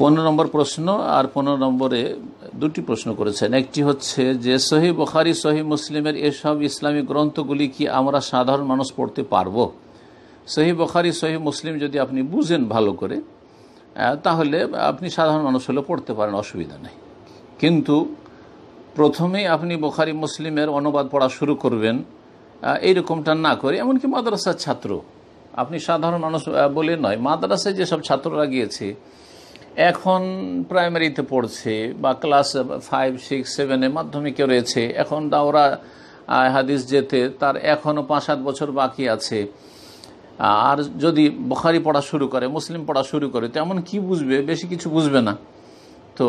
পনেরো নম্বর প্রশ্ন আর পনেরো নম্বরে দুটি প্রশ্ন করেছেন একটি হচ্ছে যে সহি বখারি সহি মুসলিমের এসব ইসলামী গ্রন্থগুলি কি আমরা সাধারণ মানুষ পড়তে পারব সহি বখারি সহি মুসলিম যদি আপনি বুঝেন ভালো করে তাহলে আপনি সাধারণ মানুষ হলে পড়তে পারেন অসুবিধা নেই কিন্তু প্রথমেই আপনি বখারি মুসলিমের অনুবাদ পড়া শুরু করবেন এইরকমটা না করে এমনকি মাদ্রাসার ছাত্র আপনি সাধারণ মানুষ বলে নয় মাদ্রাসায় যেসব ছাত্ররা গিয়েছে এখন প্রাইমারিতে পড়ছে বা ক্লাস ফাইভ সিক্স সেভেনে মাধ্যমিকে রয়েছে এখন দাওরা হাদিস যেতে তার এখনও পাঁচ সাত বছর বাকি আছে আর যদি বখারি পড়া শুরু করে মুসলিম পড়া শুরু করে তেমন কি বুঝবে বেশি কিছু বুঝবে না তো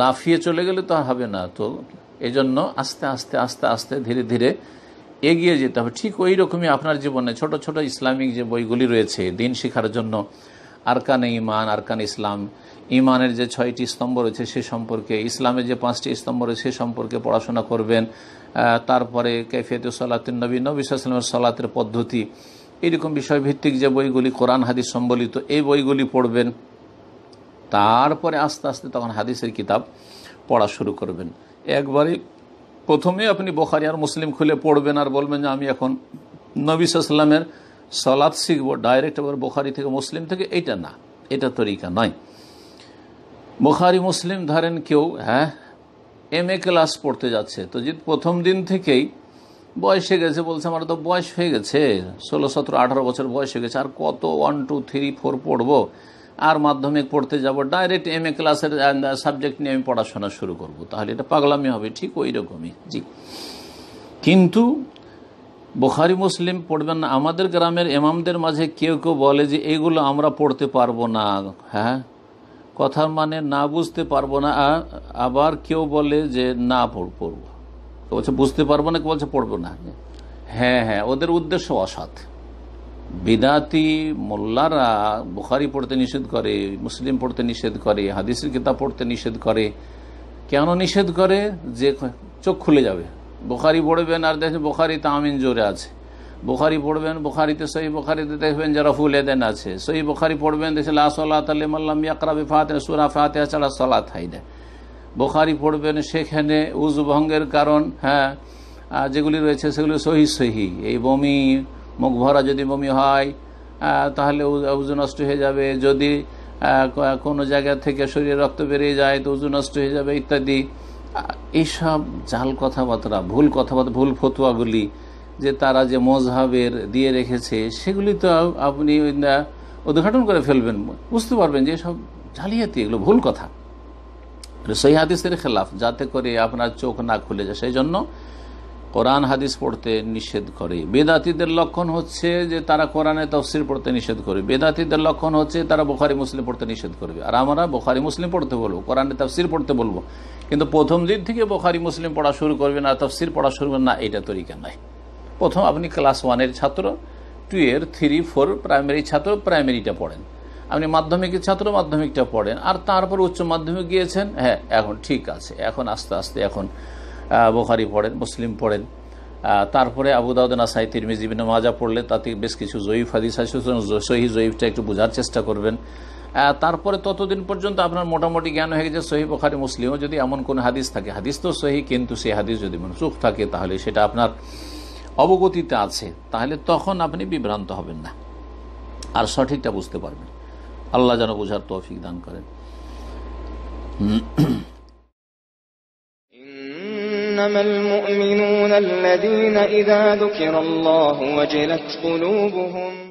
লাফিয়ে চলে গেলে তো হবে না তো এজন্য আস্তে আস্তে আস্তে আস্তে ধীরে ধীরে এগিয়ে যেতে হবে ঠিক ওই রকমই আপনার জীবনে ছোট ছোট ইসলামিক যে বইগুলি রয়েছে দিন শেখার জন্য আরকান ইমান আরকান ইসলাম ইমানের যে ছয়টি স্তম্ভ রয়েছে সে সম্পর্কে ইসলামের যে পাঁচটি স্তম্ভ রয়েছে সে সম্পর্কে পড়াশোনা করবেন তারপরে কেফিয়ত সালাতিন নবী নবী সালামের সালাতের পদ্ধতি এরকম বিষয়ভিত্তিক যে বইগুলি কোরআন হাদিস সম্বলিত এই বইগুলি পড়বেন তারপরে আস্তে আস্তে তখন হাদিসের কিতাব পড়া শুরু করবেন একবারে প্রথমে আপনি বোখারি আর মুসলিম খুলে পড়বেন আর বলবেন যে আমি এখন নবী সাল্লামের সালাদ শিখবো ডাইরেক্ট আবার বোখারি থেকে মুসলিম থেকে এটা না এটা তরিকা নয় বোখারি মুসলিম ধরেন কেউ হ্যাঁ এম এ ক্লাস পড়তে যাচ্ছে তো যদি প্রথম দিন থেকেই বয়স হয়ে গেছে বলছে আমার তো বয়স হয়ে গেছে ষোলো সতেরো আঠারো বছর বয়স হয়ে গেছে আর কত ওয়ান টু থ্রি ফোর পড়বো আর মাধ্যমিক পড়তে যাব ডাইরেক্ট এম এ ক্লাসের সাবজেক্ট নিয়ে আমি পড়াশোনা শুরু করব তাহলে এটা পাগলামি হবে ঠিক ওই রকমই জি কিন্তু বুখারি মুসলিম পড়বেন না আমাদের গ্রামের এমামদের মাঝে কেউ কেউ বলে যে এগুলো আমরা পড়তে পারবো না হ্যাঁ কথার মানে না বুঝতে পারবো না আবার কেউ বলে যে না পড়বো বলছে বুঝতে পারবো না কেউ বলছে পড়বো না হ্যাঁ হ্যাঁ ওদের উদ্দেশ্য অসৎ বিদাতি মোল্লারা বুখারি পড়তে নিষেধ করে মুসলিম পড়তে নিষেধ করে হাদিসের কিতাব পড়তে নিষেধ করে কেন নিষেধ করে যে চোখ খুলে যাবে বোখারি পড়বেন আর দেখবেন বোখারি তামিন জোরে আছে বোখারি পড়বেন বোখারিতে সহি বোখারিতে দেখবেন যে রফুল এদেন আছে সহি বোখারি পড়বেন দেখে লাসলাত আলী মাল্লাম ইয়াকরাবি ফাতে সুরা ফাতে ছাড়া সলাত হাই না বোখারি পড়বেন সেখানে ভঙ্গের কারণ হ্যাঁ যেগুলি রয়েছে সেগুলি সহি সহি এই বমি মুখ ভরা যদি বমি হয় তাহলে উজু নষ্ট হয়ে যাবে যদি কোনো জায়গা থেকে শরীরে রক্ত বেরিয়ে যায় তো উজু নষ্ট হয়ে যাবে ইত্যাদি এইসব জাল কথাবার্তা ভুল কথাবার্তা ভুল ফতুয়াগুলি যে তারা যে মজহাবের দিয়ে রেখেছে সেগুলি তো আপনি উদ্ঘাটন করে ফেলবেন বুঝতে পারবেন যে সব জালিয়াতি এগুলো ভুল কথা সেই হাদিসের খেলাফ যাতে করে আপনার চোখ না খুলে যায় সেই জন্য কোরআন হাদিস পড়তে নিষেধ করে বেদাতিদের লক্ষণ হচ্ছে যে তারা কোরআনে তফসির পড়তে নিষেধ করে বেদাতিদের লক্ষণ হচ্ছে তারা বোখারি মুসলিম পড়তে নিষেধ করবে আর আমরা বোখারি মুসলিম পড়তে বলবো কোরআনে তফসির পড়তে বলবো কিন্তু প্রথম দিন থেকে বোখারি মুসলিম পড়া শুরু করবেন আর তফসির পড়া শুরু করবেন না এটা তরিকা নাই প্রথম আপনি ক্লাস ওয়ানের ছাত্র টু এর থ্রি ফোর প্রাইমারি ছাত্র প্রাইমারিটা পড়েন আপনি মাধ্যমিকের ছাত্র মাধ্যমিকটা পড়েন আর তারপর উচ্চ মাধ্যমিক গিয়েছেন হ্যাঁ এখন ঠিক আছে এখন আস্তে আস্তে এখন বোখারি পড়েন মুসলিম পড়েন তারপরে আবুদাউদ্দিনা নাসাই তিরমিজিবিন মাজা পড়লে তাতে বেশ কিছু জয়ীফ হাদিস আছে সহি জয়ীফটা একটু বোঝার চেষ্টা করবেন তারপরে ততদিন পর্যন্ত আপনার মোটামুটি জ্ঞান হয়ে গেছে সহি বোখারি মুসলিমও যদি এমন কোনো হাদিস থাকে হাদিস তো সহি কিন্তু সেই হাদিস যদি সুখ থাকে তাহলে সেটা আপনার অবগতিতে আছে তাহলে তখন আপনি বিভ্রান্ত হবেন না আর সঠিকটা বুঝতে পারবেন আল্লাহ যেন বোঝার তৌফিক দান করেন إنما المؤمنون الذين إذا ذكر الله وجلت قلوبهم